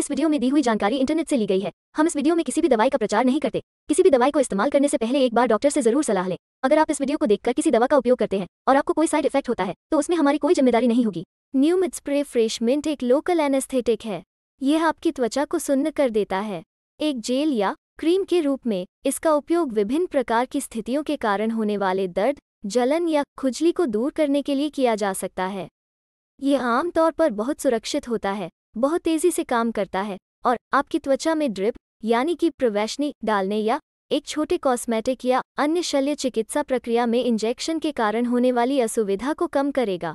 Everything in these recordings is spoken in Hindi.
इस वीडियो में दी हुई जानकारी इंटरनेट से ली गई है हम इस वीडियो में किसी भी दवाई का प्रचार नहीं करते किसी भी दवाई को इस्तेमाल करने से पहले एक बार डॉक्टर से जरूर सलाह लें अगर आप इस वीडियो को देखकर किसी दवा का उपयोग करते हैं और आपको कोई साइड इफेक्ट होता है तो उसमें हमारी कोई जिम्मेदारी नहीं होगी न्यूमिड स्प्रे मिंट एक लोकल एनेस्थेटिक है यह आपकी त्वचा को सुन्न कर देता है एक जेल या क्रीम के रूप में इसका उपयोग विभिन्न प्रकार की स्थितियों के कारण होने वाले दर्द जलन या खुजली को दूर करने के लिए किया जा सकता है ये आमतौर पर बहुत सुरक्षित होता है बहुत तेजी से काम करता है और आपकी त्वचा में ड्रिप यानी कि प्रवेशनी डालने या एक छोटे कॉस्मेटिक या अन्य शल्य चिकित्सा प्रक्रिया में इंजेक्शन के कारण होने वाली असुविधा को कम करेगा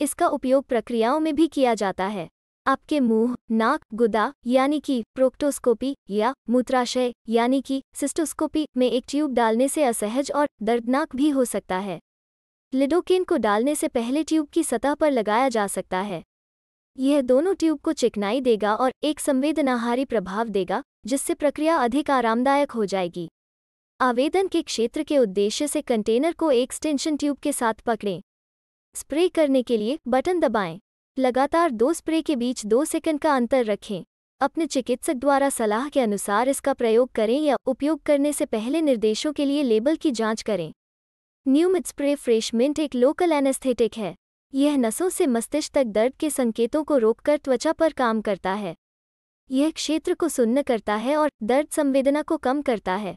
इसका उपयोग प्रक्रियाओं में भी किया जाता है आपके मुंह, नाक गुदा यानी कि प्रोक्टोस्कोपी या मूत्राशय यानी कि सिस्टोस्कोपी में एक ट्यूब डालने से असहज और दर्दनाक भी हो सकता है लिडोकिन को डालने से पहले ट्यूब की सतह पर लगाया जा सकता है यह दोनों ट्यूब को चिकनाई देगा और एक संवेदनाहारी प्रभाव देगा जिससे प्रक्रिया अधिक आरामदायक हो जाएगी आवेदन के क्षेत्र के उद्देश्य से कंटेनर को एक्सटेंशन ट्यूब के साथ पकड़ें स्प्रे करने के लिए बटन दबाएं लगातार दो स्प्रे के बीच दो सेकंड का अंतर रखें अपने चिकित्सक द्वारा सलाह के अनुसार इसका प्रयोग करें या उपयोग करने से पहले निर्देशों के लिए लेबल की जांच करें न्यूमित स्प्रे फ्रेशमेंट एक लोकल एनेस्थेटिक है यह नसों से मस्तिष्क तक दर्द के संकेतों को रोककर त्वचा पर काम करता है यह क्षेत्र को सुन्न करता है और दर्द संवेदना को कम करता है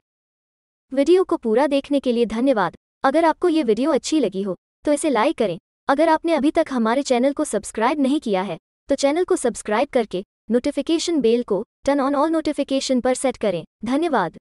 वीडियो को पूरा देखने के लिए धन्यवाद अगर आपको ये वीडियो अच्छी लगी हो तो इसे लाइक करें अगर आपने अभी तक हमारे चैनल को सब्सक्राइब नहीं किया है तो चैनल को सब्सक्राइब करके नोटिफिकेशन बेल को टर्न ऑन ऑल नोटिफिकेशन पर सेट करें धन्यवाद